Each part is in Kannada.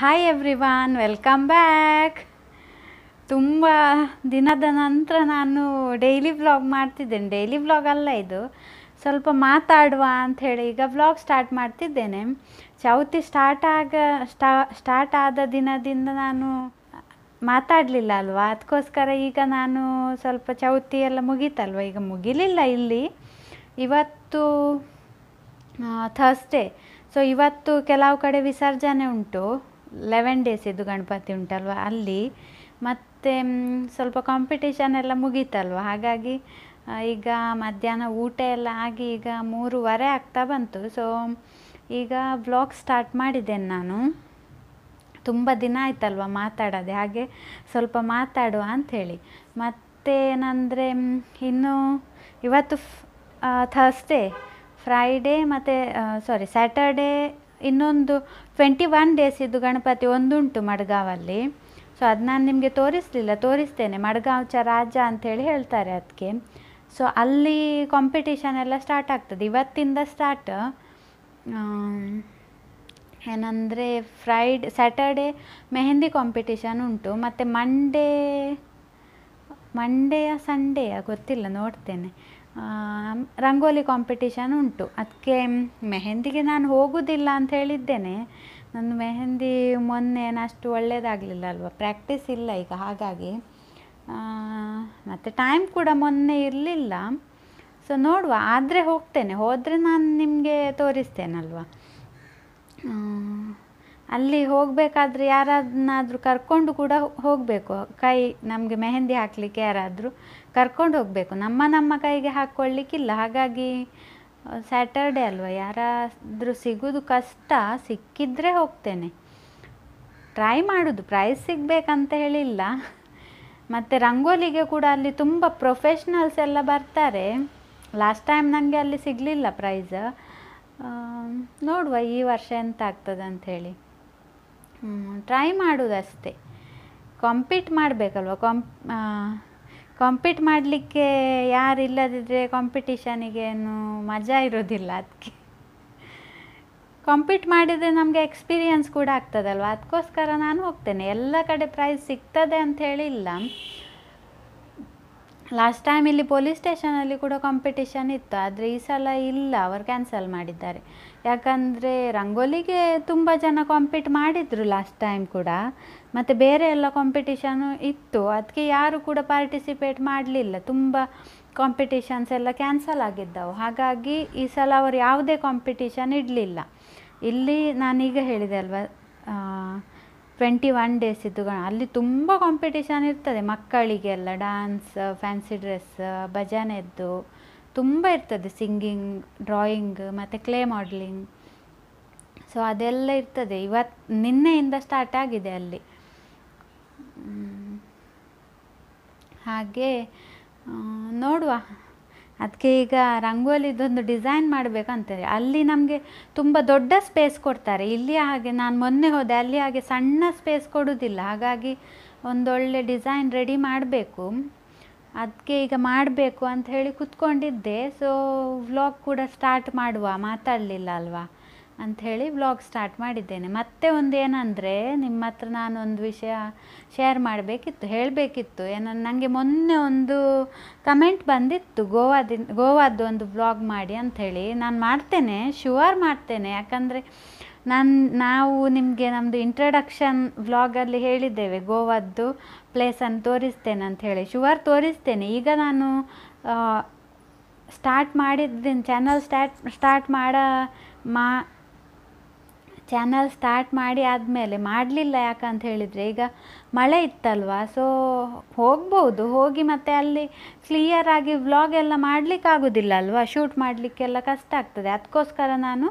ಹಾಯ್ ಎವ್ರಿ ವೆಲ್ಕಮ್ ಬ್ಯಾಕ್ ತುಂಬ ದಿನದ ನಂತರ ನಾನು ಡೈಲಿ ವ್ಲಾಗ್ ಮಾಡ್ತಿದ್ದೇನೆ ಡೈಲಿ ವ್ಲಾಗ್ ಅಲ್ಲ ಇದು ಸ್ವಲ್ಪ ಮಾತಾಡುವ ಅಂಥೇಳಿ ಈಗ ವ್ಲಾಗ್ ಸ್ಟಾರ್ಟ್ ಮಾಡ್ತಿದ್ದೇನೆ ಚೌತಿ ಸ್ಟಾರ್ಟ್ ಆಗ ಸ್ಟಾ ಸ್ಟಾರ್ಟ್ ಆದ ದಿನದಿಂದ ನಾನು ಮಾತಾಡಲಿಲ್ಲ ಅಲ್ವಾ ಅದಕ್ಕೋಸ್ಕರ ಈಗ ನಾನು ಸ್ವಲ್ಪ ಚೌತಿ ಎಲ್ಲ ಮುಗೀತಲ್ವ ಈಗ ಮುಗಿಲಿಲ್ಲ ಇಲ್ಲಿ ಇವತ್ತು ಥರ್ಸ್ಡೇ ಸೊ ಇವತ್ತು ಕೆಲವು ಕಡೆ ವಿಸರ್ಜನೆ ಉಂಟು ಲೆವೆನ್ ಇದ್ದು ಗಣಪತಿ ಉಂಟಲ್ವ ಅಲ್ಲಿ ಮತ್ತು ಸ್ವಲ್ಪ ಕಾಂಪಿಟೇಷನ್ ಎಲ್ಲ ಮುಗೀತಲ್ವ ಹಾಗಾಗಿ ಈಗ ಮಧ್ಯಾಹ್ನ ಊಟ ಎಲ್ಲ ಆಗಿ ಈಗ ಮೂರುವರೆ ಆಗ್ತಾ ಬಂತು ಸೊ ಈಗ ಬ್ಲಾಗ್ ಸ್ಟಾರ್ಟ್ ಮಾಡಿದ್ದೇನೆ ನಾನು ತುಂಬ ದಿನ ಆಯ್ತಲ್ವ ಮಾತಾಡೋದೆ ಹಾಗೆ ಸ್ವಲ್ಪ ಮಾತಾಡುವ ಅಂಥೇಳಿ ಮತ್ತೇನಂದರೆ ಇನ್ನು ಇವತ್ತು ಥರ್ಸ್ಡೇ ಫ್ರೈಡೇ ಮತ್ತು ಸಾರಿ ಸ್ಯಾಟರ್ಡೇ ಇನ್ನೊಂದು ಟ್ವೆಂಟಿ ಒನ್ ಡೇಸಿದ್ದು ಗಣಪತಿ ಒಂದುಂಟು ಮಡ್ಗಾವಲ್ಲಿ ಸೊ ಅದು ನಾನು ನಿಮಗೆ ತೋರಿಸಲಿಲ್ಲ ತೋರಿಸ್ತೇನೆ ಮಡ್ಗಾಂವ್ ಚ ರಾಜ ಅಂಥೇಳಿ ಹೇಳ್ತಾರೆ ಅದಕ್ಕೆ ಸೊ ಅಲ್ಲಿ ಕಾಂಪಿಟೇಷನ್ ಎಲ್ಲ ಸ್ಟಾರ್ಟ್ ಆಗ್ತದೆ ಇವತ್ತಿಂದ ಸ್ಟಾರ್ಟ್ ಏನಂದರೆ ಫ್ರೈಡ್ ಸ್ಯಾಟರ್ಡೇ ಮೆಹಂದಿ ಕಾಂಪಿಟೇಷನ್ ಉಂಟು ಮತ್ತು ಮಂಡೇ ಮಂಡೇಯ ಸಂಡೇಯ ಗೊತ್ತಿಲ್ಲ ನೋಡ್ತೇನೆ ರಂಗೋಲಿ ಕಾಂಪಿಟೇಷನ್ ಉಂಟು ಅದಕ್ಕೆ ಮೆಹಂದಿಗೆ ನಾನು ಹೋಗುವುದಿಲ್ಲ ಅಂತ ಹೇಳಿದ್ದೇನೆ ನನ್ನ ಮೆಹಂದಿ ಮೊನ್ನೆ ಅಷ್ಟು ಒಳ್ಳೆಯದಾಗಲಿಲ್ಲ ಅಲ್ವಾ ಪ್ರಾಕ್ಟೀಸ್ ಇಲ್ಲ ಈಗ ಹಾಗಾಗಿ ಮತ್ತು ಟೈಮ್ ಕೂಡ ಮೊನ್ನೆ ಇರಲಿಲ್ಲ ಸೊ ನೋಡುವ ಆದರೆ ಹೋಗ್ತೇನೆ ಹೋದರೆ ನಾನು ನಿಮಗೆ ತೋರಿಸ್ತೇನಲ್ವಾ ಅಲ್ಲಿ ಹೋಗಬೇಕಾದ್ರೆ ಯಾರನ್ನಾದರೂ ಕರ್ಕೊಂಡು ಕೂಡ ಹೋಗಬೇಕು ಕೈ ನಮಗೆ ಮೆಹಂದಿ ಹಾಕಲಿಕ್ಕೆ ಯಾರಾದರೂ ಕರ್ಕೊಂಡು ಹೋಗಬೇಕು ನಮ್ಮ ನಮ್ಮ ಕೈಗೆ ಹಾಕ್ಕೊಳ್ಳಿಕ್ಕಿಲ್ಲ ಹಾಗಾಗಿ ಸ್ಯಾಟರ್ಡೆ ಅಲ್ವಾ ಯಾರಾದರೂ ಸಿಗೋದು ಕಷ್ಟ ಸಿಕ್ಕಿದ್ರೆ ಹೋಗ್ತೇನೆ ಟ್ರೈ ಮಾಡೋದು ಪ್ರೈಸ್ ಸಿಗಬೇಕಂತ ಹೇಳಿಲ್ಲ ಮತ್ತು ರಂಗೋಲಿಗೆ ಕೂಡ ಅಲ್ಲಿ ತುಂಬ ಪ್ರೊಫೆಷ್ನಲ್ಸ್ ಎಲ್ಲ ಬರ್ತಾರೆ ಲಾಸ್ಟ್ ಟೈಮ್ ನನಗೆ ಅಲ್ಲಿ ಸಿಗಲಿಲ್ಲ ಪ್ರೈಸ್ ನೋಡುವ ಈ ವರ್ಷ ಎಂತ ಆಗ್ತದೆ ಅಂಥೇಳಿ ಟ್ರೈ ಮಾಡೋದಷ್ಟೇ ಕಾಂಪೀಟ್ ಮಾಡಬೇಕಲ್ವ ಕಾಂಪ್ ಕಾಂಪೀಟ್ ಮಾಡಲಿಕ್ಕೆ ಯಾರು ಇಲ್ಲದಿದ್ದರೆ ಏನು ಮಜಾ ಇರೋದಿಲ್ಲ ಅದಕ್ಕೆ ಕಾಂಪೀಟ್ ಮಾಡಿದರೆ ನಮಗೆ ಎಕ್ಸ್ಪೀರಿಯನ್ಸ್ ಕೂಡ ಆಗ್ತದಲ್ವ ಅದಕ್ಕೋಸ್ಕರ ನಾನು ಹೋಗ್ತೇನೆ ಎಲ್ಲ ಕಡೆ ಪ್ರೈಸ್ ಸಿಗ್ತದೆ ಅಂತ ಹೇಳಿಲ್ಲ ಲಾಸ್ಟ್ ಟೈಮ್ ಇಲ್ಲಿ ಪೊಲೀಸ್ ಸ್ಟೇಷನಲ್ಲಿ ಕೂಡ ಕಾಂಪಿಟಿಷನ್ ಇತ್ತು ಆದರೆ ಈ ಸಲ ಇಲ್ಲ ಅವರು ಕ್ಯಾನ್ಸಲ್ ಮಾಡಿದ್ದಾರೆ ಯಾಕಂದರೆ ರಂಗೋಲಿಗೆ ತುಂಬ ಜನ ಕಾಂಪೀಟ್ ಮಾಡಿದರು ಲಾಸ್ಟ್ ಟೈಮ್ ಕೂಡ ಮತ್ತು ಬೇರೆ ಎಲ್ಲ ಕಾಂಪಿಟೇಷನು ಇತ್ತು ಅದಕ್ಕೆ ಯಾರು ಕೂಡ ಪಾರ್ಟಿಸಿಪೇಟ್ ಮಾಡಲಿಲ್ಲ ತುಂಬ ಕಾಂಪಿಟೇಷನ್ಸ್ ಎಲ್ಲ ಕ್ಯಾನ್ಸಲ್ ಆಗಿದ್ದವು ಹಾಗಾಗಿ ಈ ಸಲ ಅವರು ಯಾವುದೇ ಕಾಂಪಿಟೇಷನ್ ಇಡಲಿಲ್ಲ ಇಲ್ಲಿ ನಾನೀಗ ಹೇಳಿದೆ ಅಲ್ವಾ ಟ್ವೆಂಟಿ ಒನ್ ಡೇಸ್ ಇದ್ದು ಅಲ್ಲಿ ತುಂಬ ಕಾಂಪಿಟೇಷನ್ ಇರ್ತದೆ ಮಕ್ಕಳಿಗೆಲ್ಲ ಡ್ಯಾನ್ಸ್ ಫ್ಯಾನ್ಸಿ ಡ್ರೆಸ್ ಭಜನೆದ್ದು ತುಂಬ ಇರ್ತದೆ ಸಿಂಗಿಂಗ್ ಡ್ರಾಯಿಂಗ್ ಮತ್ತು ಕ್ಲೇ ಮಾಡಲಿಂಗ್ ಸೊ ಅದೆಲ್ಲ ಇರ್ತದೆ ಇವತ್ತು ನಿನ್ನೆಯಿಂದ ಸ್ಟಾರ್ಟ್ ಆಗಿದೆ ಅಲ್ಲಿ ಹಾಗೆ ನೋಡುವ ಅದಕ್ಕೆ ಈಗ ರಂಗೋಲಿದೊಂದು ಡಿಸೈನ್ ಮಾಡಬೇಕಂತಾರೆ ಅಲ್ಲಿ ನಮಗೆ ತುಂಬ ದೊಡ್ಡ ಸ್ಪೇಸ್ ಕೊಡ್ತಾರೆ ಇಲ್ಲಿ ಹಾಗೆ ನಾನು ಮೊನ್ನೆ ಹೋದೆ ಅಲ್ಲಿ ಹಾಗೆ ಸಣ್ಣ ಸ್ಪೇಸ್ ಕೊಡೋದಿಲ್ಲ ಹಾಗಾಗಿ ಒಂದೊಳ್ಳೆ ಡಿಸೈನ್ ರೆಡಿ ಮಾಡಬೇಕು ಅದಕ್ಕೆ ಈಗ ಮಾಡಬೇಕು ಅಂತ ಹೇಳಿ ಕೂತ್ಕೊಂಡಿದ್ದೆ ಸೊ ವ್ಲಾಗ್ ಕೂಡ ಸ್ಟಾರ್ಟ್ ಮಾಡುವ ಮಾತಾಡಲಿಲ್ಲ ಅಲ್ವಾ ಅಂಥೇಳಿ ವ್ಲಾಗ್ ಸ್ಟಾರ್ಟ್ ಮಾಡಿದ್ದೇನೆ ಮತ್ತೆ ಒಂದು ಏನಂದರೆ ನಿಮ್ಮ ಹತ್ರ ನಾನೊಂದು ವಿಷಯ ಶೇರ್ ಮಾಡಬೇಕಿತ್ತು ಹೇಳಬೇಕಿತ್ತು ಏನಂದ್ರೆ ನನಗೆ ಮೊನ್ನೆ ಒಂದು ಕಮೆಂಟ್ ಬಂದಿತ್ತು ಗೋವಾದಿಂದ ಗೋವಾದ್ದು ಒಂದು ವ್ಲಾಗ್ ಮಾಡಿ ಅಂಥೇಳಿ ನಾನು ಮಾಡ್ತೇನೆ ಶುವರ್ ಮಾಡ್ತೇನೆ ಯಾಕಂದರೆ ನಾನು ನಾವು ನಿಮಗೆ ನಮ್ಮದು ಇಂಟ್ರಡಕ್ಷನ್ ವ್ಲಾಗಲ್ಲಿ ಹೇಳಿದ್ದೇವೆ ಗೋವಾದ್ದು ಪ್ಲೇಸನ್ನು ತೋರಿಸ್ತೇನೆ ಅಂಥೇಳಿ ಶುವರ್ ತೋರಿಸ್ತೇನೆ ಈಗ ನಾನು ಸ್ಟಾರ್ಟ್ ಮಾಡಿದ್ದೀನಿ ಚಾನಲ್ ಸ್ಟಾರ್ಟ್ ಸ್ಟಾರ್ಟ್ ಮಾಡ ಮಾ ಚಾನಲ್ ಸ್ಟಾರ್ಟ್ ಮಾಡಿ ಆದಮೇಲೆ ಮಾಡಲಿಲ್ಲ ಯಾಕಂತ ಹೇಳಿದರೆ ಈಗ ಮಳೆ ಇತ್ತಲ್ವ ಸೊ ಹೋಗ್ಬೋದು ಹೋಗಿ ಮತ್ತೆ ಅಲ್ಲಿ ಕ್ಲಿಯರ್ ಆಗಿ ವ್ಲಾಗ್ ಎಲ್ಲ ಆಗೋದಿಲ್ಲ ಅಲ್ವಾ ಶೂಟ್ ಮಾಡಲಿಕ್ಕೆಲ್ಲ ಕಷ್ಟ ಆಗ್ತದೆ ಅದಕ್ಕೋಸ್ಕರ ನಾನು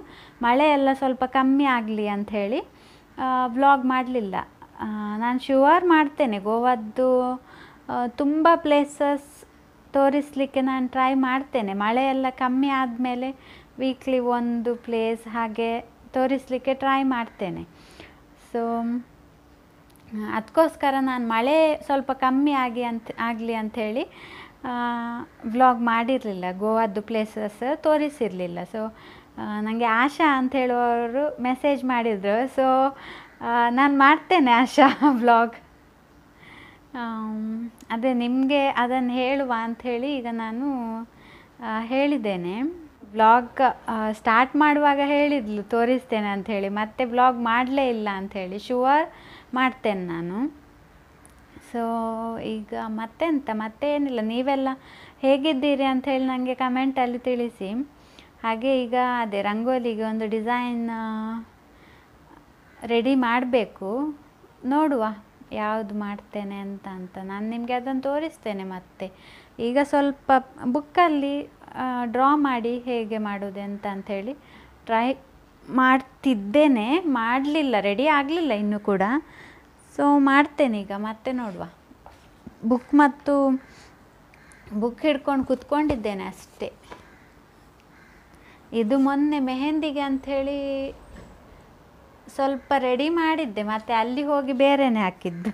ಮಳೆ ಎಲ್ಲ ಸ್ವಲ್ಪ ಕಮ್ಮಿ ಆಗಲಿ ಅಂಥೇಳಿ ವ್ಲಾಗ್ ಮಾಡಲಿಲ್ಲ ನಾನು ಶುವರ್ ಮಾಡ್ತೇನೆ ಗೋವಾದ್ದು ತುಂಬ ಪ್ಲೇಸಸ್ ತೋರಿಸಲಿಕ್ಕೆ ನಾನು ಟ್ರೈ ಮಾಡ್ತೇನೆ ಮಳೆ ಎಲ್ಲ ಕಮ್ಮಿ ಆದಮೇಲೆ ವೀಕ್ಲಿ ಒಂದು ಪ್ಲೇಸ್ ಹಾಗೆ ತೋರಿಸಲಿಕ್ಕೆ ಟ್ರೈ ಮಾಡ್ತೇನೆ ಸೊ ಅದಕ್ಕೋಸ್ಕರ ನಾನು ಮಳೆ ಸ್ವಲ್ಪ ಕಮ್ಮಿ ಆಗಿ ಅಂತ ಆಗಲಿ ಅಂಥೇಳಿ ವ್ಲಾಗ್ ಮಾಡಿರಲಿಲ್ಲ ಗೋವಾದ್ದು ಪ್ಲೇಸಸ್ ತೋರಿಸಿರಲಿಲ್ಲ ಸೊ ನನಗೆ ಆಶಾ ಅಂತ ಮೆಸೇಜ್ ಮಾಡಿದರು ಸೊ ನಾನು ಮಾಡ್ತೇನೆ ಆಶಾ ಬ್ಲಾಗ್ ಅದೇ ನಿಮಗೆ ಅದನ್ನು ಹೇಳುವ ಅಂಥೇಳಿ ಈಗ ನಾನು ಹೇಳಿದ್ದೇನೆ ಬ್ಲಾಗ್ ಸ್ಟಾರ್ಟ್ ಮಾಡುವಾಗ ಹೇಳಿದ್ಲು ತೋರಿಸ್ತೇನೆ ಅಂಥೇಳಿ ಮತ್ತೆ ಬ್ಲಾಗ್ ಮಾಡಲೇ ಇಲ್ಲ ಅಂಥೇಳಿ ಶುವರ್ ಮಾಡ್ತೇನೆ ನಾನು ಸೊ ಈಗ ಮತ್ತೆಂತ ಏನಿಲ್ಲ ನೀವೆಲ್ಲ ಹೇಗಿದ್ದೀರಿ ಅಂಥೇಳಿ ನನಗೆ ಕಮೆಂಟಲ್ಲಿ ತಿಳಿಸಿ ಹಾಗೆ ಈಗ ಅದೇ ರಂಗೋಲಿಗೆ ಒಂದು ಡಿಸೈನ್ ರೆಡಿ ಮಾಡಬೇಕು ನೋಡುವ ಯಾವುದು ಮಾಡ್ತೇನೆ ಅಂತ ಅಂತ ನಾನು ನಿಮಗೆ ಅದನ್ನು ತೋರಿಸ್ತೇನೆ ಮತ್ತೆ ಈಗ ಸ್ವಲ್ಪ ಬುಕ್ಕಲ್ಲಿ ಡ್ರಾ ಮಾಡಿ ಹೇಗೆ ಮಾಡೋದು ಅಂತ ಅಂಥೇಳಿ ಟ್ರೈ ಮಾಡ್ತಿದ್ದೇನೆ ಮಾಡಲಿಲ್ಲ ರೆಡಿ ಆಗಲಿಲ್ಲ ಇನ್ನೂ ಕೂಡ ಸೊ ಮಾಡ್ತೇನೆ ಈಗ ಮತ್ತೆ ನೋಡುವ ಬುಕ್ ಮತ್ತು ಬುಕ್ ಹಿಡ್ಕೊಂಡು ಕೂತ್ಕೊಂಡಿದ್ದೇನೆ ಅಷ್ಟೇ ಇದು ಮೊನ್ನೆ ಮೆಹಂದಿಗೆ ಅಂಥೇಳಿ ಸ್ವಲ್ಪ ರೆಡಿ ಮಾಡಿದ್ದೆ ಮತ್ತೆ ಅಲ್ಲಿ ಹೋಗಿ ಬೇರೆನೆ ಹಾಕಿದ್ದು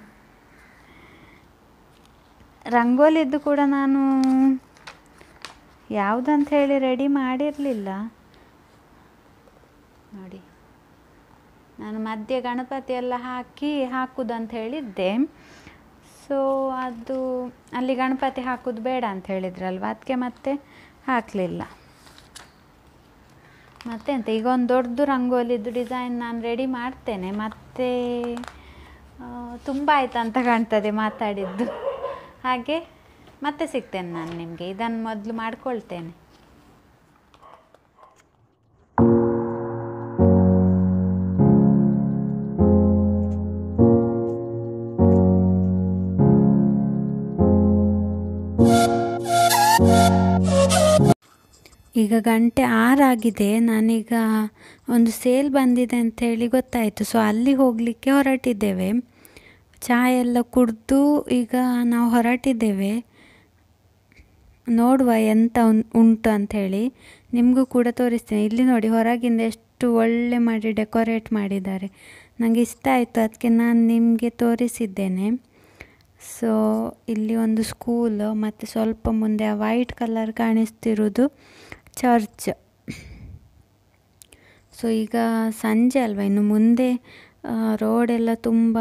ರಂಗೋಲಿದ್ದು ಕೂಡ ನಾನು ಯಾವುದಂತ ಹೇಳಿ ರೆಡಿ ಮಾಡಿರಲಿಲ್ಲ ನೋಡಿ ನಾನು ಮಧ್ಯೆ ಗಣಪತಿ ಎಲ್ಲ ಹಾಕಿ ಹಾಕುದಂತ ಹೇಳಿದ್ದೆ ಸೊ ಅದು ಅಲ್ಲಿ ಗಣಪತಿ ಹಾಕೋದು ಬೇಡ ಅಂತ ಹೇಳಿದ್ರಲ್ವ ಅದಕ್ಕೆ ಮತ್ತೆ ಹಾಕಲಿಲ್ಲ ಮತ್ತೆ ಅಂತ ಈಗ ಒಂದು ದೊಡ್ಡದು ರಂಗೋಲಿದ್ದು ಡಿಸೈನ್ ನಾನು ರೆಡಿ ಮಾಡ್ತೇನೆ ಮತ್ತೆ ತುಂಬ ಆಯ್ತು ಅಂತ ಕಾಣ್ತದೆ ಮಾತಾಡಿದ್ದು ಹಾಗೆ ಮತ್ತೆ ಸಿಗ್ತೇನೆ ನಾನು ನಿಮಗೆ ಇದನ್ನು ಮೊದಲು ಮಾಡ್ಕೊಳ್ತೇನೆ ಈಗ ಗಂಟೆ ಆರಾಗಿದೆ ನಾನೀಗ ಒಂದು ಸೇಲ್ ಬಂದಿದೆ ಅಂಥೇಳಿ ಗೊತ್ತಾಯಿತು ಸೊ ಅಲ್ಲಿ ಹೋಗಲಿಕ್ಕೆ ಹೊರಟಿದ್ದೇವೆ ಚಹಾ ಎಲ್ಲ ಕುಡಿದು ಈಗ ನಾವು ಹೊರಟಿದ್ದೇವೆ ನೋಡುವ ಎಂಥ ಉಂಟು ಅಂಥೇಳಿ ನಿಮಗೂ ಕೂಡ ತೋರಿಸ್ತೇನೆ ಇಲ್ಲಿ ನೋಡಿ ಹೊರಗಿಂದ ಎಷ್ಟು ಒಳ್ಳೆ ಮಾಡಿ ಡೆಕೋರೇಟ್ ಮಾಡಿದ್ದಾರೆ ನನಗೆ ಇಷ್ಟ ಆಯಿತು ಅದಕ್ಕೆ ನಾನು ನಿಮಗೆ ತೋರಿಸಿದ್ದೇನೆ ಸೊ ಇಲ್ಲಿ ಒಂದು ಸ್ಕೂಲು ಮತ್ತು ಸ್ವಲ್ಪ ಮುಂದೆ ಆ ವೈಟ್ ಕಲರ್ ಕಾಣಿಸ್ತಿರೋದು ಚರ್ಚ್ ಸೊ ಈಗ ಸಂಜೆ ಅಲ್ವಾ ಇನ್ನು ಮುಂದೆ ರೋಡೆಲ್ಲ ತುಂಬ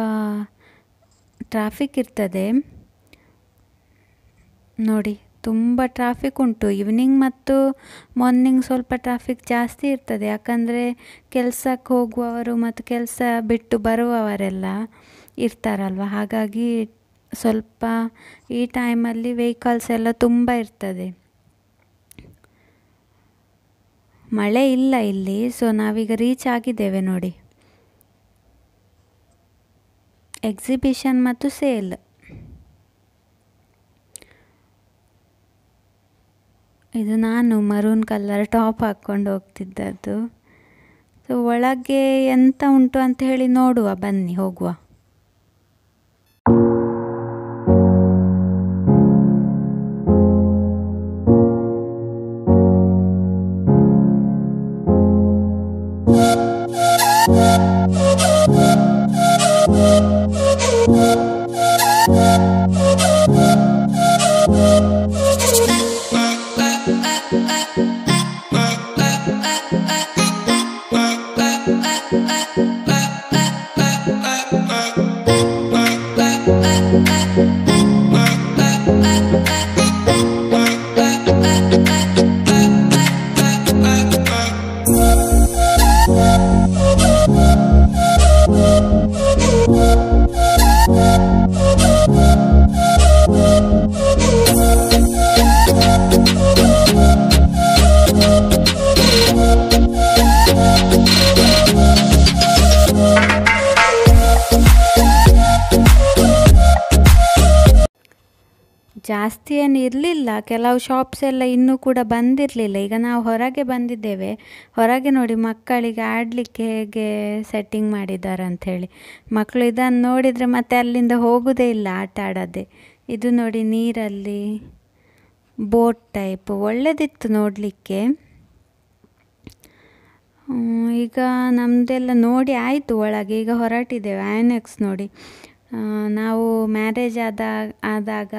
ಟ್ರಾಫಿಕ್ ಇರ್ತದೆ ನೋಡಿ ತುಂಬ ಟ್ರಾಫಿಕ್ ಉಂಟು ಈವ್ನಿಂಗ್ ಮತ್ತು ಮಾರ್ನಿಂಗ್ ಸ್ವಲ್ಪ ಟ್ರಾಫಿಕ್ ಜಾಸ್ತಿ ಇರ್ತದೆ ಯಾಕಂದರೆ ಕೆಲಸಕ್ಕೆ ಹೋಗುವವರು ಮತ್ತು ಕೆಲಸ ಬಿಟ್ಟು ಬರುವವರೆಲ್ಲ ಇರ್ತಾರಲ್ವ ಹಾಗಾಗಿ ಸ್ವಲ್ಪ ಈ ಟೈಮಲ್ಲಿ ವೆಹಿಕಲ್ಸ್ ಎಲ್ಲ ತುಂಬ ಇರ್ತದೆ ಮಳೆ ಇಲ್ಲ ಇಲ್ಲಿ ಸೊ ನಾವೀಗ ರೀಚ್ ಆಗಿದ್ದೇವೆ ನೋಡಿ ಎಕ್ಸಿಬಿಷನ್ ಮತ್ತು ಸೇಲ್ ಇದು ನಾನು ಮರೂನ್ ಕಲರ್ ಟಾಪ್ ಹಾಕ್ಕೊಂಡು ಹೋಗ್ತಿದ್ದದ್ದು ಸೊ ಒಳಗೆ ಎಂತ ಉಂಟು ಅಂತ ಹೇಳಿ ನೋಡುವ ಬನ್ನಿ ಹೋಗುವ ಇಲ್ಲ ಕೆಲವು ಶಾಪ್ಸ್ ಎಲ್ಲ ಇನ್ನೂ ಕೂಡ ಬಂದಿರಲಿಲ್ಲ ಈಗ ನಾವು ಹೊರಗೆ ಬಂದಿದ್ದೇವೆ ಹೊರಗೆ ನೋಡಿ ಮಕ್ಕಳಿಗೆ ಆಡಲಿಕ್ಕೆ ಹೇಗೆ ಸೆಟ್ಟಿಂಗ್ ಮಾಡಿದ್ದಾರೆ ಅಂಥೇಳಿ ಮಕ್ಕಳು ಇದನ್ನು ನೋಡಿದರೆ ಮತ್ತೆ ಅಲ್ಲಿಂದ ಹೋಗೋದೇ ಇಲ್ಲ ಆಟ ಆಡೋದೇ ಇದು ನೋಡಿ ನೀರಲ್ಲಿ ಬೋಟ್ ಟೈಪ್ ಒಳ್ಳೆದಿತ್ತು ನೋಡಲಿಕ್ಕೆ ಈಗ ನಮ್ಮದೆಲ್ಲ ನೋಡಿ ಆಯಿತು ಒಳಗೆ ಈಗ ಹೊರಟಿದ್ದೇವೆ ಆ್ಯನೆಕ್ಸ್ ನೋಡಿ ನಾವು ಮ್ಯಾರೇಜ್ ಆದ ಆದಾಗ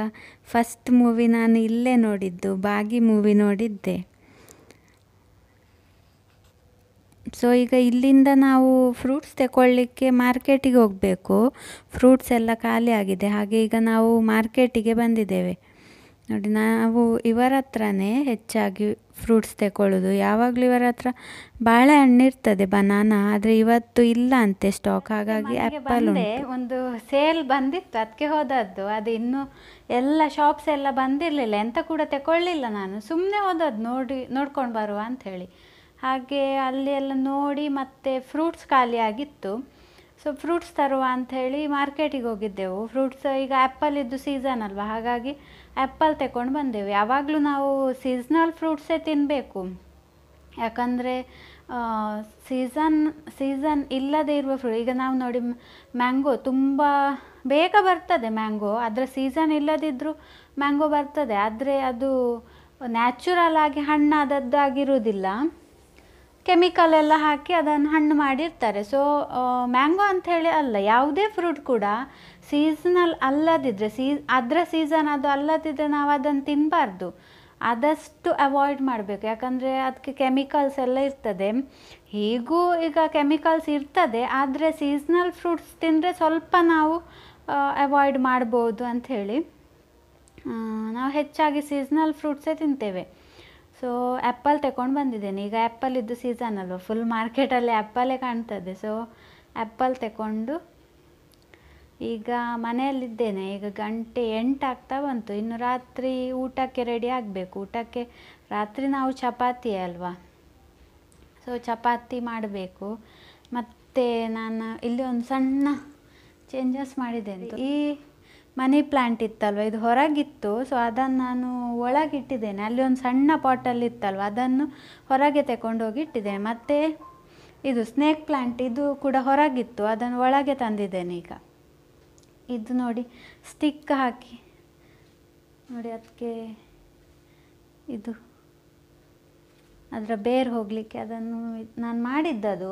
ಫಸ್ಟ್ ಮೂವಿ ನಾನು ಇಲ್ಲೇ ನೋಡಿದ್ದು ಬಾಗಿ ಮೂವಿ ನೋಡಿದ್ದೆ ಸೊ ಈಗ ಇಲ್ಲಿಂದ ನಾವು ಫ್ರೂಟ್ಸ್ ತಗೊಳ್ಳಿಕ್ಕೆ ಮಾರ್ಕೆಟಿಗೆ ಹೋಗಬೇಕು ಫ್ರೂಟ್ಸ್ ಎಲ್ಲ ಖಾಲಿ ಆಗಿದೆ ಹಾಗೆ ಈಗ ನಾವು ಮಾರ್ಕೆಟಿಗೆ ಬಂದಿದ್ದೇವೆ ನೋಡಿ ನಾವು ಇವರ ಹತ್ರನೇ ಹೆಚ್ಚಾಗಿ ಫ್ರೂಟ್ಸ್ ತೆಕೊಳ್ಳೋದು ಯಾವಾಗಲೂ ಇವರ ಹತ್ರ ಬಾಳೆಹಣ್ಣು ಇರ್ತದೆ ಬನಾನ ಆದರೆ ಇವತ್ತು ಇಲ್ಲ ಅಂತೆ ಸ್ಟಾಕ್ ಹಾಗಾಗಿ ಆ್ಯಪಲ್ ಒಂದು ಸೇಲ್ ಬಂದಿತ್ತು ಅದಕ್ಕೆ ಹೋದದ್ದು ಅದು ಇನ್ನೂ ಎಲ್ಲ ಶಾಪ್ಸ್ ಎಲ್ಲ ಬಂದಿರಲಿಲ್ಲ ಎಂತ ಕೂಡ ತೆಕೊಳ್ಳಿಲ್ಲ ನಾನು ಸುಮ್ಮನೆ ಹೋದದ್ದು ನೋಡಿ ನೋಡ್ಕೊಂಡು ಬರುವ ಅಂಥೇಳಿ ಹಾಗೆ ಅಲ್ಲಿ ಎಲ್ಲ ನೋಡಿ ಮತ್ತೆ ಫ್ರೂಟ್ಸ್ ಖಾಲಿಯಾಗಿತ್ತು ಸೊ ಫ್ರೂಟ್ಸ್ ತರುವ ಅಂಥೇಳಿ ಮಾರ್ಕೆಟಿಗೆ ಹೋಗಿದ್ದೆವು ಫ್ರೂಟ್ಸ್ ಈಗ ಇದ್ದು ಸೀಸನ್ ಅಲ್ವಾ ಹಾಗಾಗಿ ಆ್ಯಪಲ್ ತಗೊಂಡು ಬಂದೆವು ಯಾವಾಗಲೂ ನಾವು ಸೀಸ್ನಲ್ ಫ್ರೂಟ್ಸೇ ತಿನ್ನಬೇಕು ಯಾಕಂದರೆ ಸೀಸನ್ ಸೀಸನ್ ಇಲ್ಲದೇ ಇರುವ ಫ್ರೂಟ್ ಈಗ ನಾವು ನೋಡಿ ಮ್ಯಾಂಗೋ ತುಂಬ ಬೇಗ ಬರ್ತದೆ ಮ್ಯಾಂಗೋ ಅದರ ಸೀಸನ್ ಇಲ್ಲದಿದ್ದರೂ ಮ್ಯಾಂಗೋ ಬರ್ತದೆ ಆದರೆ ಅದು ನ್ಯಾಚುರಲ್ ಆಗಿ ಹಣ್ಣಾದದ್ದಾಗಿರುವುದಿಲ್ಲ ಕೆಮಿಕಲ್ ಎಲ್ಲ ಹಾಕಿ ಅದನ್ನು ಹಣ್ಣು ಮಾಡಿರ್ತಾರೆ ಸೊ ಮ್ಯಾಂಗೋ ಅಂಥೇಳಿ ಅಲ್ಲ ಯಾವುದೇ ಫ್ರೂಟ್ ಕೂಡ ಸೀಸನಲ್ ಅಲ್ಲದಿದ್ದರೆ ಸೀ ಅದರ ಸೀಸನ್ ಅದು ಅಲ್ಲದಿದ್ದರೆ ನಾವು ಅದನ್ನು ತಿನ್ನಬಾರ್ದು ಆದಷ್ಟು ಅವಾಯ್ಡ್ ಮಾಡಬೇಕು ಯಾಕಂದರೆ ಅದಕ್ಕೆ ಕೆಮಿಕಲ್ಸ್ ಎಲ್ಲ ಇರ್ತದೆ ಹೀಗೂ ಈಗ ಕೆಮಿಕಲ್ಸ್ ಇರ್ತದೆ ಆದರೆ ಸೀಸ್ನಲ್ ಫ್ರೂಟ್ಸ್ ತಿಂದರೆ ಸ್ವಲ್ಪ ನಾವು ಅವಾಯ್ಡ್ ಮಾಡ್ಬೋದು ಅಂಥೇಳಿ ನಾವು ಹೆಚ್ಚಾಗಿ ಸೀಸ್ನಲ್ ಫ್ರೂಟ್ಸೇ ತಿಂತೇವೆ ಸೊ ಆ್ಯಪಲ್ ತಗೊಂಡು ಬಂದಿದ್ದೇನೆ ಈಗ ಆ್ಯಪಲ್ ಇದ್ದು ಸೀಸನ್ ಅಲ್ವಾ ಫುಲ್ ಮಾರ್ಕೆಟಲ್ಲಿ ಆ್ಯಪಲ್ಲೇ ಕಾಣ್ತದೆ ಸೊ ಆ್ಯಪಲ್ ತಗೊಂಡು ಈಗ ಮನೆಯಲ್ಲಿದ್ದೇನೆ ಈಗ ಗಂಟೆ ಎಂಟಾಗ್ತಾ ಬಂತು ಇನ್ನು ರಾತ್ರಿ ಊಟಕ್ಕೆ ರೆಡಿ ಆಗಬೇಕು ಊಟಕ್ಕೆ ರಾತ್ರಿ ನಾವು ಚಪಾತಿ ಅಲ್ವಾ ಸೊ ಚಪಾತಿ ಮಾಡಬೇಕು ಮತ್ತು ನಾನು ಇಲ್ಲಿ ಒಂದು ಸಣ್ಣ ಚೇಂಜಸ್ ಮಾಡಿದ್ದೇನೆ ಈ ಮನಿ ಪ್ಲ್ಯಾಂಟ್ ಇತ್ತಲ್ವ ಇದು ಹೊರಗಿತ್ತು ಸೊ ಅದನ್ನು ನಾನು ಒಳಗಿಟ್ಟಿದ್ದೇನೆ ಅಲ್ಲಿ ಒಂದು ಸಣ್ಣ ಪಾಟಲ್ಲಿ ಇತ್ತಲ್ವ ಅದನ್ನು ಹೊರಗೆ ತಗೊಂಡು ಹೋಗಿ ಇಟ್ಟಿದ್ದೇನೆ ಮತ್ತು ಇದು ಸ್ನೇಕ್ ಪ್ಲ್ಯಾಂಟ್ ಇದು ಕೂಡ ಹೊರಗಿತ್ತು ಅದನ್ನು ಒಳಗೆ ತಂದಿದ್ದೇನೆ ಈಗ ಇದು ನೋಡಿ ಸ್ಟಿಕ್ ಹಾಕಿ ನೋಡಿ ಅದಕ್ಕೆ ಇದು ಅದರ ಬೇರ್ ಹೋಗಲಿಕ್ಕೆ ಅದನ್ನು ನಾನು ಮಾಡಿದ್ದದು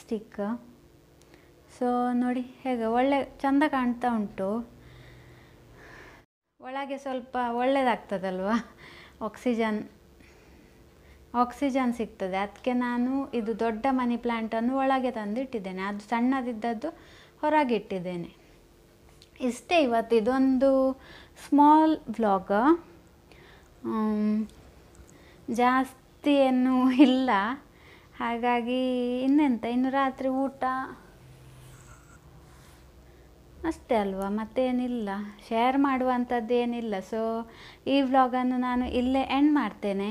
ಸ್ಟಿಕ್ ಸೊ ನೋಡಿ ಹೇಗೆ ಒಳ್ಳೆ ಚಂದ ಕಾಣ್ತಾ ಉಂಟು ಒಳಗೆ ಸ್ವಲ್ಪ ಒಳ್ಳೆಯದಾಗ್ತದಲ್ವ ಆಕ್ಸಿಜನ್ ಆಕ್ಸಿಜನ್ ಸಿಗ್ತದೆ ಅದಕ್ಕೆ ನಾನು ಇದು ದೊಡ್ಡ ಮನಿ ಪ್ಲ್ಯಾಂಟನ್ನು ಒಳಗೆ ತಂದಿಟ್ಟಿದ್ದೇನೆ ಅದು ಸಣ್ಣದಿದ್ದದ್ದು ಹೊರಗಿಟ್ಟಿದ್ದೇನೆ ಇಷ್ಟೇ ಇವತ್ತು ಇದೊಂದು ಸ್ಮಾಲ್ ವ್ಲಾಗ ಜಾಸ್ತಿ ಏನು ಇಲ್ಲ ಹಾಗಾಗಿ ಇನ್ನೆಂತ ಇನ್ನು ರಾತ್ರಿ ಊಟ ಅಷ್ಟೇ ಅಲ್ವಾ ಮತ್ತೇನಿಲ್ಲ ಶೇರ್ ಮಾಡುವಂಥದ್ದು ಏನಿಲ್ಲ ಸೊ ಈ ವ್ಲಾಗನ್ನು ನಾನು ಇಲ್ಲೇ ಎಂಡ್ ಮಾಡ್ತೇನೆ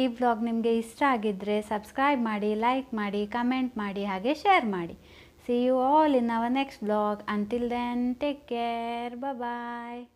ಈ ವ್ಲಾಗ್ ನಿಮಗೆ ಇಷ್ಟ ಆಗಿದ್ದರೆ ಸಬ್ಸ್ಕ್ರೈಬ್ ಮಾಡಿ ಲೈಕ್ ಮಾಡಿ ಕಮೆಂಟ್ ಮಾಡಿ ಹಾಗೆ ಶೇರ್ ಮಾಡಿ See you all in our next vlog. Until then, take care. Bye-bye.